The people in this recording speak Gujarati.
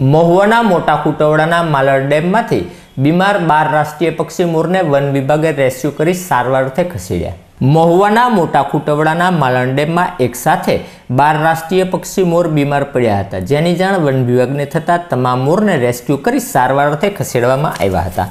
મહુવાના મોટા કુટવડાના માલર ડેમમાંથી બીમાર બાર રાષ્ટ્રીય પક્ષી મોરને વન વિભાગે રેસ્ક્યુ કરી સારવાર અર્થે ખસેડ્યા મહુવાના મોટા કુટવડાના માલણ ડેમમાં એક સાથે બાર રાષ્ટ્રીય પક્ષી મોર બીમાર પડ્યા હતા જેની જાણ વન વિભાગને થતાં તમામ મોરને રેસ્ક્યુ કરી સારવાર અર્થે ખસેડવામાં આવ્યા હતા